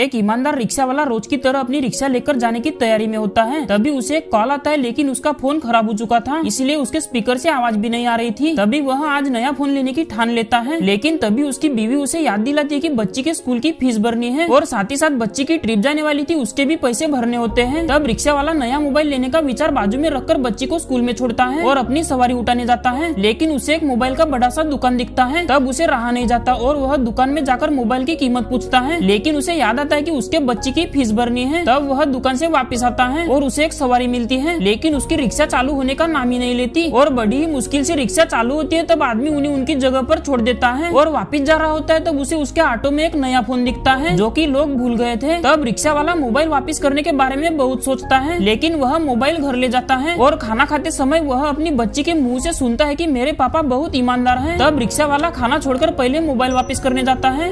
एक ईमानदार रिक्शा वाला रोज की तरह अपनी रिक्शा लेकर जाने की तैयारी में होता है तभी उसे एक कॉल आता है लेकिन उसका फोन खराब हो चुका था इसलिए उसके स्पीकर से आवाज भी नहीं आ रही थी तभी वह आज नया फोन लेने की ठान लेता है लेकिन तभी उसकी बीवी उसे याद दिलाती है की बच्ची के स्कूल की फीस भरनी है और साथ ही साथ बच्ची की ट्रिप जाने वाली थी उसके भी पैसे भरने होते हैं तब रिक्शा वाला नया मोबाइल लेने का विचार बाजू में रखकर बच्ची को स्कूल में छोड़ता है और अपनी सवारी उठाने जाता है लेकिन उसे एक मोबाइल का बड़ा सा दुकान दिखता है तब उसे रहा नहीं जाता और वह दुकान में जाकर मोबाइल की कीमत पूछता है लेकिन उसे याद आता बताता है कि उसके बच्चे की फीस भरनी है तब वह दुकान से वापस आता है और उसे एक सवारी मिलती है लेकिन उसकी रिक्शा चालू होने का नाम ही नहीं लेती और बड़ी ही मुश्किल से रिक्शा चालू होती है तब आदमी उन्हें उनकी जगह पर छोड़ देता है और वापिस जा रहा होता है तब उसे उसके ऑटो में एक नया फोन दिखता है जो की लोग भूल गए थे तब रिक्शा वाला मोबाइल वापिस करने के बारे में बहुत सोचता है लेकिन वह मोबाइल घर ले जाता है और खाना खाते समय वह अपनी बच्ची के मुँह ऐसी सुनता है की मेरे पापा बहुत ईमानदार है तब रिक्शा वाला खाना छोड़कर पहले मोबाइल वापिस करने जाता है